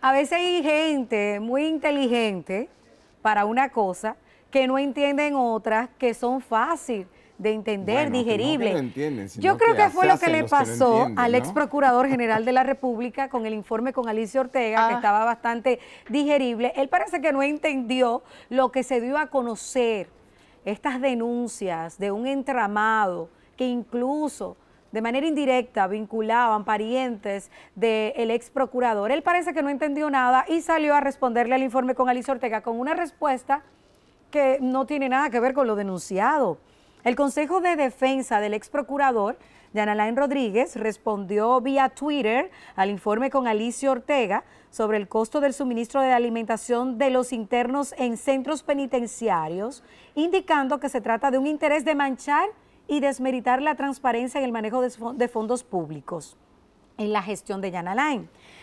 A veces hay gente muy inteligente para una cosa que no entienden otras que son fácil de entender, digeribles. Yo creo que, fue lo que le pasó al ex procurador general de la República con el informe con Alicia Ortega, que ah. estaba bastante digerible. Él parece que no entendió lo que se dio a conocer, estas denuncias de un entramado que incluso de manera indirecta vinculaban parientes del ex procurador. Él parece que no entendió nada y salió a responderle al informe con Alicia Ortega con una respuesta que no tiene nada que ver con lo denunciado. El Consejo de Defensa del ex procurador, Yanalain Rodríguez, respondió vía Twitter al informe con Alicia Ortega sobre el costo del suministro de alimentación de los internos en centros penitenciarios, indicando que se trata de un interés de manchar y desmeritar la transparencia en el manejo de fondos públicos en la gestión de Yana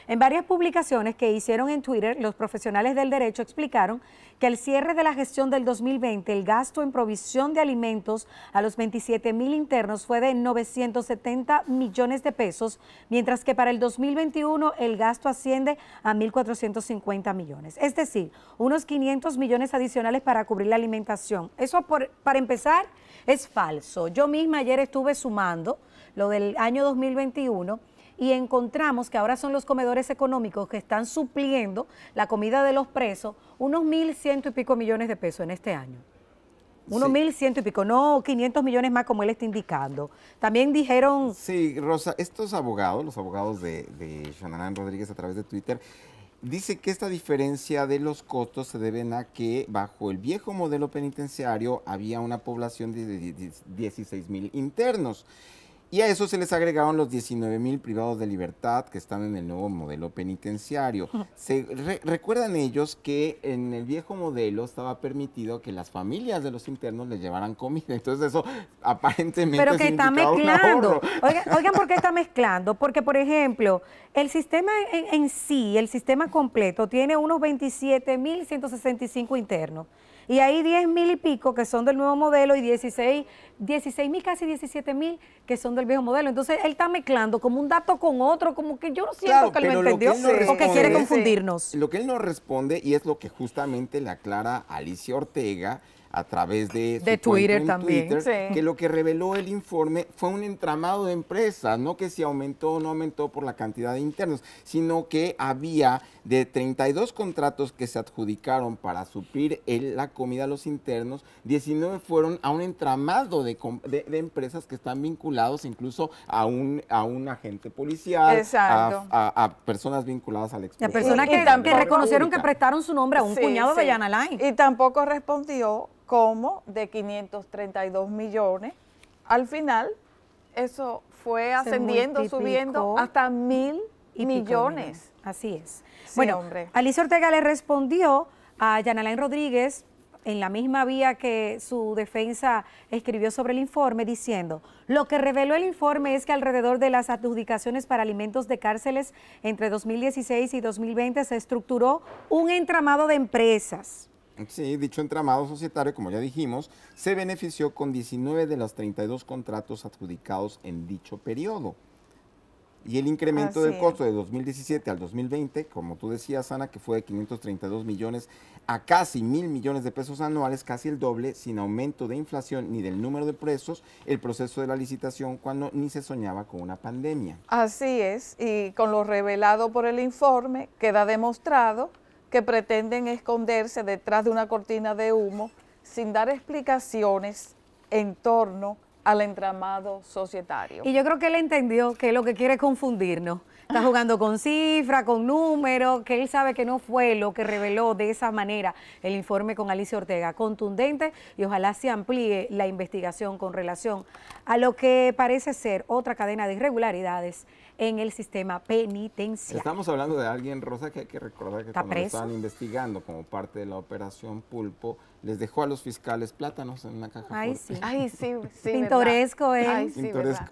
En varias publicaciones que hicieron en Twitter, los profesionales del derecho explicaron que al cierre de la gestión del 2020, el gasto en provisión de alimentos a los 27 mil internos fue de 970 millones de pesos, mientras que para el 2021 el gasto asciende a 1.450 millones. Es decir, unos 500 millones adicionales para cubrir la alimentación. Eso, por, para empezar, es falso. Yo misma ayer estuve sumando lo del año 2021 y encontramos que ahora son los comedores económicos que están supliendo la comida de los presos unos mil ciento y pico millones de pesos en este año. Unos mil ciento y pico, no 500 millones más como él está indicando. También dijeron... Sí, Rosa, estos abogados, los abogados de, de Rodríguez a través de Twitter, dice que esta diferencia de los costos se deben a que bajo el viejo modelo penitenciario había una población de 16 mil internos y a eso se les agregaron los 19 mil privados de libertad que están en el nuevo modelo penitenciario. recuerdan ellos que en el viejo modelo estaba permitido que las familias de los internos les llevaran comida. Entonces eso aparentemente... Pero que está mezclando. Oigan, ¿por qué está mezclando? Porque, por ejemplo, el sistema en, en sí, el sistema completo, tiene unos 27.165 mil 165 internos. Y hay 10 mil y pico que son del nuevo modelo y 16, mil, casi 17 mil que son del viejo modelo. Entonces él está mezclando como un dato con otro, como que yo no siento que lo entendió o que quiere eh, confundirnos. Lo que él no responde y es lo que justamente la clara Alicia Ortega a través de, Twitter también. Que lo que reveló el informe fue un entramado de empresas, no que si aumentó o no aumentó por la cantidad de internos, sino que había de 32 contratos que se adjudicaron para suplir la comida a los internos, 19 fueron a un entramado de, empresas que están vinculados incluso a un, a un agente policial, a, a, personas vinculadas al expresidente. personas que, reconocieron que prestaron su nombre a un cuñado de de Y tampoco respondió como de 532 millones. Al final, eso fue ascendiendo, subiendo hasta mil millones. Así es. bueno, hombre. Alicia Ortega le respondió a Yanalain Rodríguez en la misma vía que su defensa escribió sobre el informe, diciendo, lo que reveló el informe es que alrededor de las adjudicaciones para alimentos de cárceles entre 2016 y 2020 se estructuró un entramado de empresas Sí, dicho entramado societario, como ya dijimos, se benefició con 19 de los 32 contratos adjudicados en dicho periodo. Y el incremento del costo de 2017 al 2020, como tú decías, Ana, que fue de 532 millones a casi mil millones de pesos anuales, casi el doble, sin aumento de inflación ni del número de presos, el proceso de la licitación cuando ni se soñaba con una pandemia. Así es, y con lo revelado por el informe, queda demostrado que pretenden esconderse detrás de una cortina de humo sin dar explicaciones en torno al entramado societario. Y yo creo que él entendió que lo que quiere es confundirnos está jugando con cifra, con números, que él sabe que no fue lo que reveló de esa manera el informe con Alicia Ortega, contundente y ojalá se amplíe la investigación con relación a lo que parece ser otra cadena de irregularidades en el sistema penitenciario. Estamos hablando de alguien, Rosa, que hay que recordar que ¿Está cuando estaban investigando como parte de la operación Pulpo, les dejó a los fiscales plátanos en una caja. Ay, sí. Pintoresco, ¿eh?